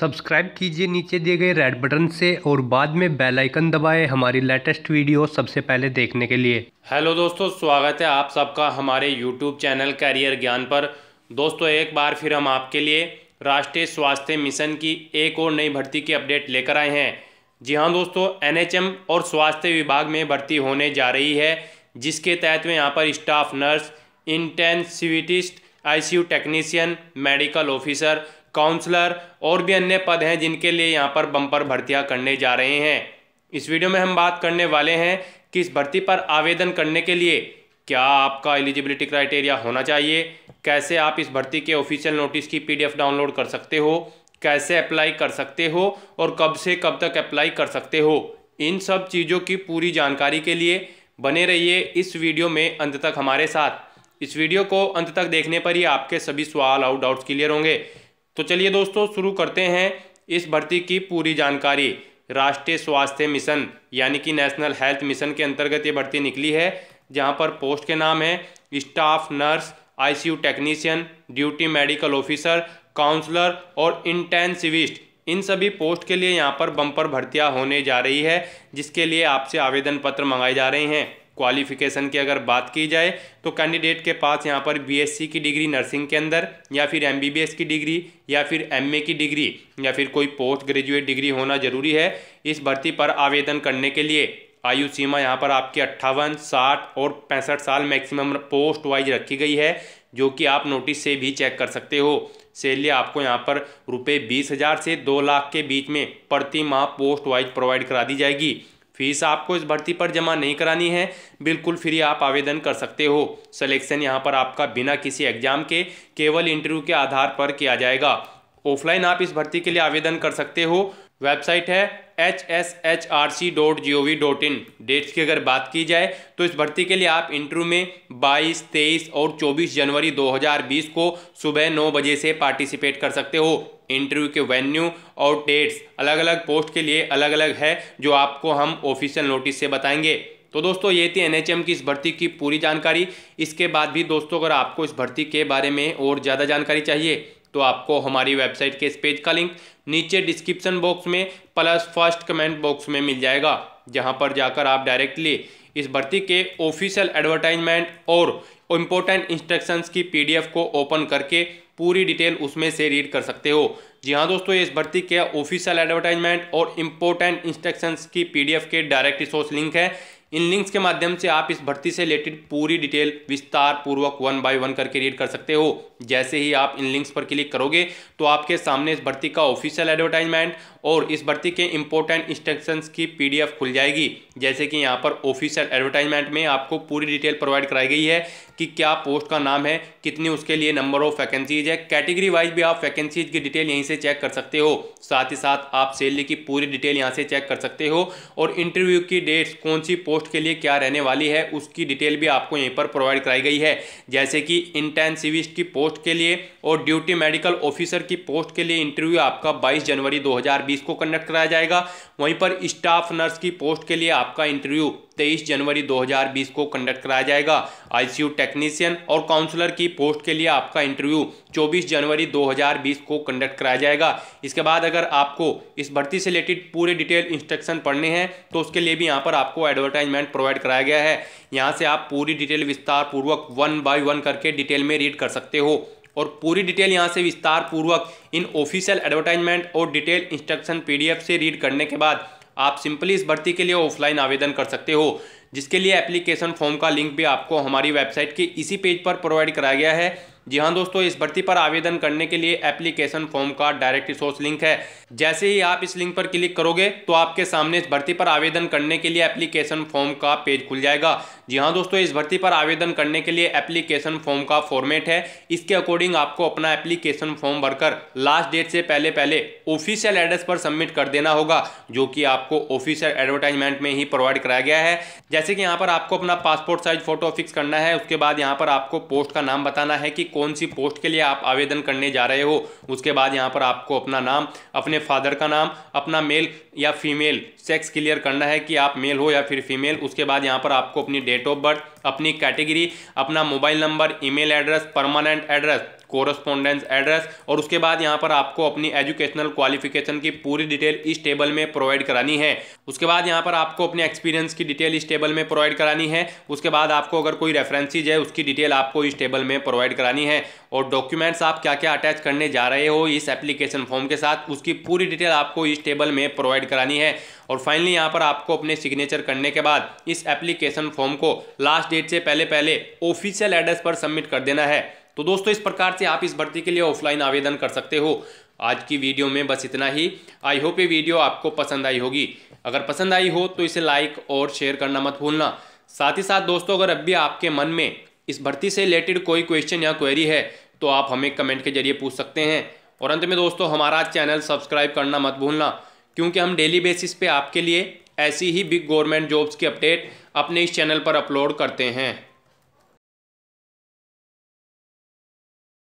subscribe कीजिए नीचे दिए गए रेड बटन से और बाद में बेल आइकन दबाएं हमारी लेटेस्ट वीडियो सबसे पहले देखने के लिए हेलो दोस्तों स्वागत है आप सबका हमारे यूट्यूब चैनल कैरियर ज्ञान पर दोस्तों एक बार फिर हम आपके लिए राष्ट्रीय स्वास्थ्य मिशन की एक और नई भर्ती की अपडेट लेकर आए हैं जी हाँ दोस्तों एन और स्वास्थ्य विभाग में भर्ती होने जा रही है जिसके तहत में यहाँ पर staff nurse intensivist ICU technician medical officer counsellor और भी अन्य पद हैं जिनके लिए यहाँ पर बम्पर भर्तियाँ करने जा रहे हैं इस वीडियो में हम बात करने वाले हैं कि इस भर्ती पर आवेदन करने के लिए क्या आपका एलिजिबिलिटी क्राइटेरिया होना चाहिए कैसे आप इस भर्ती के ऑफिशियल नोटिस की पीडीएफ डाउनलोड कर सकते हो कैसे अप्लाई कर सकते हो और कब से कब तक अप्लाई कर सकते हो इन सब चीज़ों की पूरी जानकारी के लिए बने रहिए इस वीडियो में अंत तक हमारे साथ इस वीडियो को अंत तक देखने पर ही आपके सभी सवाल और डाउट्स क्लियर होंगे तो चलिए दोस्तों शुरू करते हैं इस भर्ती की पूरी जानकारी राष्ट्रीय स्वास्थ्य मिशन यानी कि नेशनल हेल्थ मिशन के अंतर्गत ये भर्ती निकली है जहाँ पर पोस्ट के नाम है staff nurse ICU technician duty medical officer counsellor और इंटेंसिविस्ट इन सभी पोस्ट के लिए यहाँ पर बम्पर भर्तियाँ होने जा रही है जिसके लिए आपसे आवेदन पत्र मंगाए जा रहे हैं क्वालिफिकेशन की अगर बात की जाए तो कैंडिडेट के पास यहाँ पर बीएससी की डिग्री नर्सिंग के अंदर या फिर एमबीबीएस की डिग्री या फिर एमए की डिग्री या फिर कोई पोस्ट ग्रेजुएट डिग्री होना जरूरी है इस भर्ती पर आवेदन करने के लिए आयु सीमा यहाँ पर आपकी अट्ठावन साठ और पैंसठ साल मैक्सिमम पोस्ट वाइज रखी गई है जो कि आप नोटिस से भी चेक कर सकते हो सैलरी आपको यहाँ पर रुपये बीस हज़ार से दो लाख के बीच में प्रति माह पोस्ट वाइज प्रोवाइड करा दी जाएगी फीस आपको इस भर्ती पर जमा नहीं करानी है बिल्कुल फ्री आप आवेदन कर सकते हो सिलेक्शन यहाँ पर आपका बिना किसी एग्जाम के केवल इंटरव्यू के आधार पर किया जाएगा ऑफलाइन आप इस भर्ती के लिए आवेदन कर सकते हो वेबसाइट है H S H R C dot G O V dot in dates की अगर बात की जाए तो इस भर्ती के लिए आप इंटरव्यू में 22, 23 और 24 जनवरी 2020 को सुबह नौ बजे से पार्टिसिपेट कर सकते हो इंटरव्यू के वेन्यू और डेट्स अलग अलग पोस्ट के लिए अलग अलग है जो आपको हम ऑफिशियल नोटिस से बताएंगे तो दोस्तों ये थी एनएचएम की इस भर्ती की पूरी जानकारी इसके बाद भी दोस्तों अगर आपको इस भर्ती के बारे में और ज़्यादा जानकारी चाहिए तो आपको हमारी वेबसाइट के इस पेज का लिंक नीचे डिस्क्रिप्शन बॉक्स में प्लस फर्स्ट कमेंट बॉक्स में मिल जाएगा जहां पर जाकर आप डायरेक्टली इस भर्ती के ऑफिशियल एडवर्टाइजमेंट और इम्पोर्टेंट इंस्ट्रक्शंस की पीडीएफ को ओपन करके पूरी डिटेल उसमें से रीड कर सकते हो जी हाँ दोस्तों इस भर्ती के ऑफिशियल एडवर्टाइजमेंट और इम्पोर्टेंट इंस्ट्रक्शंस की पीडीएफ के डायरेक्ट रिसोर्स लिंक है इन लिंक्स के माध्यम से आप इस भर्ती से रिलेटेड पूरी डिटेल विस्तार पूर्वक वन बाय वन करके रीड कर सकते हो जैसे ही आप इन लिंक्स पर क्लिक करोगे तो आपके सामने इस भर्ती का ऑफिशियल एडवर्टाइजमेंट और इस भर्ती के इंपॉर्टेंट इंस्ट्रक्शंस की पीडीएफ खुल जाएगी जैसे कि यहाँ पर ऑफिशियल एडवर्टाइजमेंट में आपको पूरी डिटेल प्रोवाइड कराई गई है कि क्या पोस्ट का नाम है कितनी उसके लिए नंबर ऑफ वैकेंसीज है कैटेगरी वाइज भी आप वैकेंसीज की डिटेल यहीं से चेक कर सकते हो साथ ही साथ आप सैलरी की पूरी डिटेल यहाँ से चेक कर सकते हो और इंटरव्यू की डेट्स कौन सी पोस्ट के लिए क्या रहने वाली है उसकी डिटेल भी आपको यहीं पर प्रोवाइड कराई गई है जैसे कि इंटेंसिविस्ट की पोस्ट के लिए और ड्यूटी मेडिकल ऑफिसर की पोस्ट के लिए इंटरव्यू आपका 22 जनवरी 2020 को कंडक्ट कराया जाएगा वहीं पर स्टाफ नर्स की पोस्ट के लिए आपका इंटरव्यू 23 जनवरी 2020 को कंडक्ट कराया जाएगा आईसीयू टेक्नीशियन और काउंसलर की पोस्ट के लिए आपका इंटरव्यू 24 जनवरी 2020 को कंडक्ट कराया जाएगा इसके बाद अगर आपको इस भर्ती से रिलेटेड पूरे डिटेल इंस्ट्रक्शन पढ़ने हैं तो उसके लिए भी यहाँ पर आपको एडवर्टाइजमेंट प्रोवाइड कराया गया है यहाँ से आप पूरी डिटेल विस्तार पूर्वक वन बाय वन करके डिटेल में रीड कर सकते हो और पूरी डिटेल यहाँ से विस्तार पूर्वक इन ऑफिशियल एडवर्टाइजमेंट और डिटेल इंस्ट्रक्शन पीडीएफ से रीड करने के बाद आप सिंपली इस भर्ती के लिए ऑफलाइन आवेदन कर सकते हो जिसके लिए एप्लीकेशन फॉर्म का लिंक भी आपको हमारी वेबसाइट के इसी पेज पर प्रोवाइड कराया गया है जी हाँ दोस्तों इस भर्ती पर आवेदन करने के लिए एप्लीकेशन फॉर्म का डायरेक्ट रिसोर्स लिंक है जैसे ही आप इस लिंक पर क्लिक करोगे तो आपके सामने इस भर्ती पर आवेदन करने के लिए एप्लीकेशन फॉर्म का पेज खुल जाएगा जी हाँ दोस्तों इस भर्ती पर आवेदन करने के लिए एप्लीकेशन फॉर्म का फॉर्मेट है इसके अकॉर्डिंग आपको अपना एप्लीकेशन फॉर्म भरकर लास्ट डेट से पहले पहले ऑफिशियल एड्रेस पर सबमिट कर देना होगा जो कि आपको ऑफिशियल एडवर्टाइजमेंट में ही प्रोवाइड कराया गया है जैसे कि यहाँ पर आपको अपना पासपोर्ट साइज फोटो फिक्स करना है उसके बाद यहाँ पर आपको पोस्ट का नाम बताना है कि कौन सी पोस्ट के लिए आप आवेदन करने जा रहे हो उसके बाद यहाँ पर आपको अपना नाम अपने फादर का नाम अपना मेल या फीमेल सेक्स क्लियर करना है कि आप मेल हो या फिर फीमेल उसके बाद यहाँ पर आपको अपनी डेट ऑफ बर्थ अपनी कैटेगरी अपना mobile number email address permanent address correspondence address और उसके बाद यहाँ पर आपको अपनी एजुकेशनल क्वालिफिकेशन की पूरी डिटेल इस टेबल में प्रोवाइड करानी है उसके बाद यहाँ पर आपको अपने एक्सपीरियंस की डिटेल इस टेबल में प्रोवाइड करानी है उसके बाद आपको अगर कोई रेफरेंसीज है उसकी डिटेल आपको इस टेबल में प्रोवाइड करानी है और डॉक्यूमेंट्स आप क्या क्या अटैच करने जा रहे हो इस एप्लीकेशन फॉर्म के साथ उसकी पूरी डिटेल आपको इस टेबल में प्रोवाइड करानी है और फाइनली यहाँ पर आपको अपने सिग्नेचर करने के बाद इस एप्लीकेशन फॉर्म को लास्ट डेट से पहले पहले ऑफिशियल एड्रेस पर सबमिट कर देना है तो दोस्तों इस प्रकार से आप इस भर्ती के लिए ऑफलाइन आवेदन कर सकते हो आज की वीडियो में बस इतना ही आई होप ये वीडियो आपको पसंद आई होगी अगर पसंद आई हो तो इसे लाइक और शेयर करना मत भूलना साथ ही साथ दोस्तों अगर अब भी आपके मन में इस भर्ती से रिलेटेड कोई क्वेश्चन या क्वेरी है तो आप हमें कमेंट के जरिए पूछ सकते हैं और अंत में दोस्तों हमारा चैनल सब्सक्राइब करना मत भूलना क्योंकि हम डेली बेसिस पे आपके लिए ऐसी ही बिग गवर्नमेंट जॉब्स की अपडेट अपने इस चैनल पर अपलोड करते हैं